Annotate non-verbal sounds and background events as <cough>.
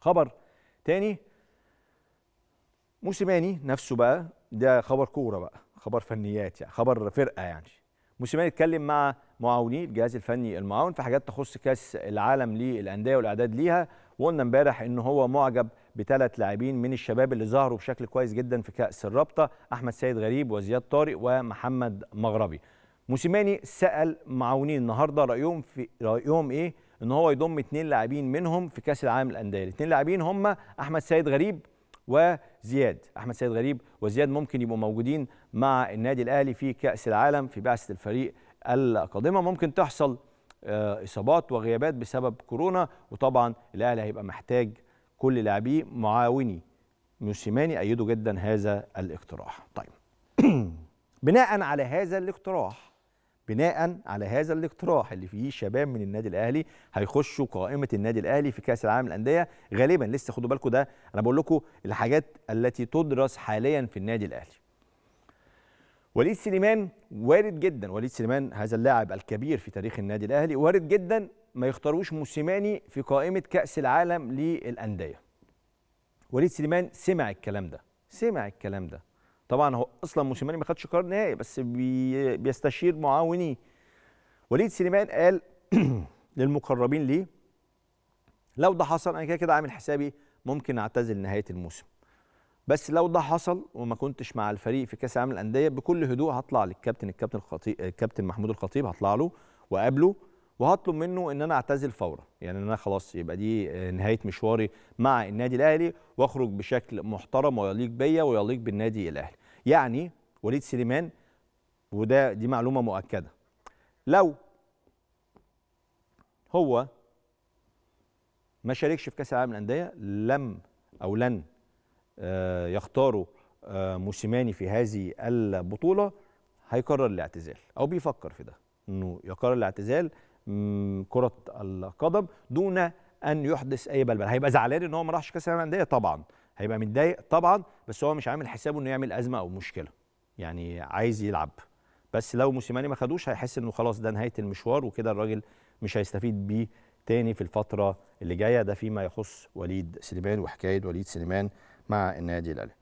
خبر تاني موسيماني نفسه بقى ده خبر كوره بقى خبر فنيات يعني خبر فرقه يعني موسيماني اتكلم مع معاوني الجهاز الفني المعاون في حاجات تخص كاس العالم للانديه والاعداد ليها وقلنا امبارح ان هو معجب بثلاث لاعبين من الشباب اللي ظهروا بشكل كويس جدا في كاس الرابطه احمد سيد غريب وزياد طارق ومحمد مغربي موسيماني سال معاونين النهارده رايهم في رايهم ايه ان هو يضم اثنين لاعبين منهم في كاس العالم للانديه الاثنين لاعبين هم احمد سيد غريب وزياد احمد سيد غريب وزياد ممكن يبقوا موجودين مع النادي الاهلي في كاس العالم في بعثه الفريق القادمه ممكن تحصل آه، اصابات وغيابات بسبب كورونا وطبعا الاهلي هيبقى محتاج كل لاعبيه معاوني موسيماني ايدوا جدا هذا الاقتراح طيب <clears throat> بناء على هذا الاقتراح بناء على هذا الاقتراح اللي فيه شباب من النادي الاهلي هيخشوا قائمه النادي الاهلي في كاس العالم للانديه غالبا لسه خدوا بالكم ده انا بقول لكم الحاجات التي تدرس حاليا في النادي الاهلي وليد سليمان وارد جدا وليد سليمان هذا اللاعب الكبير في تاريخ النادي الاهلي وارد جدا ما يختاروش موسيماني في قائمه كاس العالم للانديه وليد سليمان سمع الكلام ده سمع الكلام ده طبعا هو اصلا موسيماني ما خدش قرار نهائي بس بي بيستشير معاونيه وليد سليمان قال <clears throat> للمقربين ليه لو ده حصل انا كده كده عامل حسابي ممكن اعتزل نهايه الموسم بس لو ده حصل وما كنتش مع الفريق في كاس العالم الانديه بكل هدوء هطلع للكابتن الكابتن الخطيب الكابتن محمود الخطيب هطلع له واقابله وهطلب منه ان انا اعتزل فورا يعني انا خلاص يبقى دي آه، نهايه مشواري مع النادي الاهلي واخرج بشكل محترم ويليق بيا ويليق بالنادي الاهلي يعني وليد سليمان وده دي معلومة مؤكدة لو هو ما شاركش في كأس العالم للأندية لم أو لن آه، يختاروا آه، موسيماني في هذه البطولة هيقرر الاعتزال أو بيفكر في ده إنه يقرر الاعتزال كرة القدم دون أن يحدث أي بلبل هيبقى زعلان إن هو ما راحش كأس العالم للأندية طبعا هيبقى متضايق طبعا بس هو مش عامل حسابه انه يعمل ازمه او مشكله يعني عايز يلعب بس لو موسيماني ما خدوش هيحس انه خلاص ده نهايه المشوار وكده الراجل مش هيستفيد بيه تاني في الفتره اللي جايه ده فيما يخص وليد سليمان وحكايه وليد سليمان مع النادي الاهلي